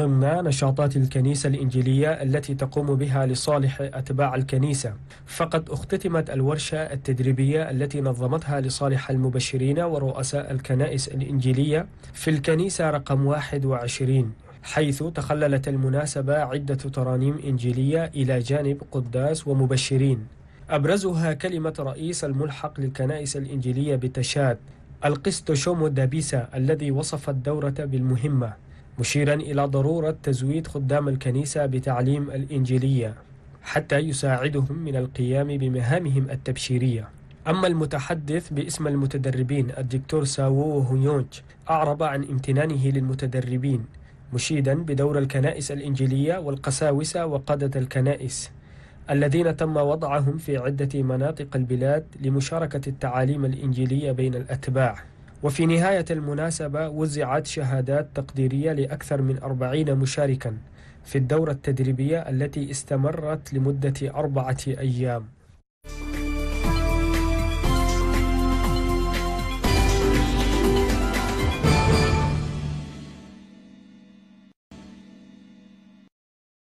ضمن نشاطات الكنيسة الإنجيلية التي تقوم بها لصالح أتباع الكنيسة فقد اختتمت الورشة التدريبية التي نظمتها لصالح المبشرين ورؤساء الكنائس الإنجيلية في الكنيسة رقم 21 حيث تخللت المناسبة عدة ترانيم إنجيلية إلى جانب قداس ومبشرين أبرزها كلمة رئيس الملحق للكنائس الإنجيلية بتشاد القسط شومو دابيسا الذي وصف الدورة بالمهمة مشيرا إلى ضرورة تزويد خدام الكنيسة بتعليم الإنجيلية حتى يساعدهم من القيام بمهامهم التبشيرية أما المتحدث باسم المتدربين الدكتور ساوو هونيونج أعرب عن امتنانه للمتدربين مشيدا بدور الكنائس الإنجيلية والقساوسة وقادة الكنائس الذين تم وضعهم في عدة مناطق البلاد لمشاركة التعاليم الإنجيلية بين الأتباع وفي نهاية المناسبة وزعت شهادات تقديرية لأكثر من أربعين مشاركا في الدورة التدريبية التي استمرت لمدة أربعة أيام